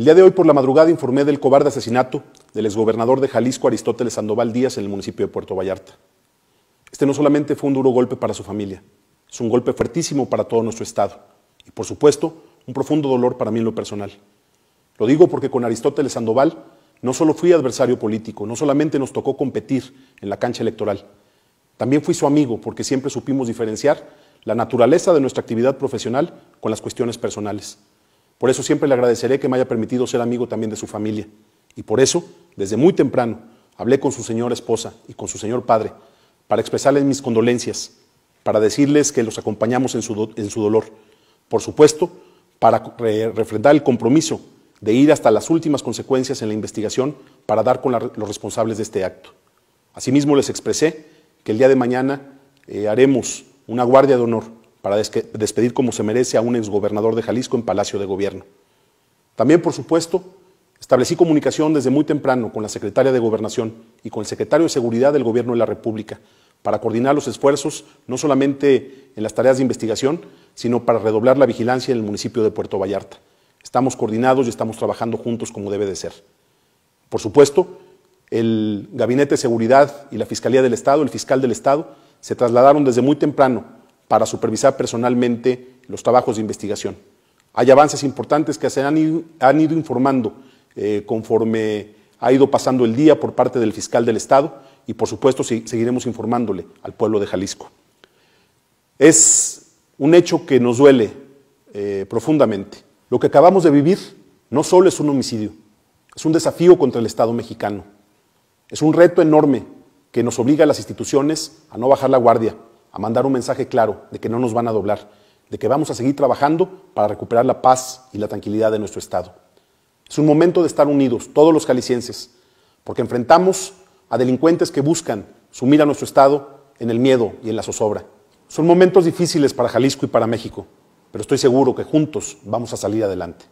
El día de hoy por la madrugada informé del cobarde asesinato del exgobernador de Jalisco Aristóteles Sandoval Díaz en el municipio de Puerto Vallarta. Este no solamente fue un duro golpe para su familia, es un golpe fuertísimo para todo nuestro Estado y, por supuesto, un profundo dolor para mí en lo personal. Lo digo porque con Aristóteles Sandoval no solo fui adversario político, no solamente nos tocó competir en la cancha electoral, también fui su amigo porque siempre supimos diferenciar la naturaleza de nuestra actividad profesional con las cuestiones personales. Por eso siempre le agradeceré que me haya permitido ser amigo también de su familia. Y por eso, desde muy temprano, hablé con su señora esposa y con su señor padre para expresarles mis condolencias, para decirles que los acompañamos en su, en su dolor. Por supuesto, para refrendar el compromiso de ir hasta las últimas consecuencias en la investigación para dar con los responsables de este acto. Asimismo, les expresé que el día de mañana eh, haremos una guardia de honor para despedir como se merece a un exgobernador de Jalisco en Palacio de Gobierno. También, por supuesto, establecí comunicación desde muy temprano con la secretaria de Gobernación y con el secretario de Seguridad del Gobierno de la República para coordinar los esfuerzos no solamente en las tareas de investigación, sino para redoblar la vigilancia en el municipio de Puerto Vallarta. Estamos coordinados y estamos trabajando juntos como debe de ser. Por supuesto, el Gabinete de Seguridad y la Fiscalía del Estado, el fiscal del Estado, se trasladaron desde muy temprano para supervisar personalmente los trabajos de investigación. Hay avances importantes que se han ido, ido informando eh, conforme ha ido pasando el día por parte del fiscal del Estado y por supuesto seguiremos informándole al pueblo de Jalisco. Es un hecho que nos duele eh, profundamente. Lo que acabamos de vivir no solo es un homicidio, es un desafío contra el Estado mexicano. Es un reto enorme que nos obliga a las instituciones a no bajar la guardia, a mandar un mensaje claro de que no nos van a doblar, de que vamos a seguir trabajando para recuperar la paz y la tranquilidad de nuestro Estado. Es un momento de estar unidos, todos los jaliscienses, porque enfrentamos a delincuentes que buscan sumir a nuestro Estado en el miedo y en la zozobra. Son momentos difíciles para Jalisco y para México, pero estoy seguro que juntos vamos a salir adelante.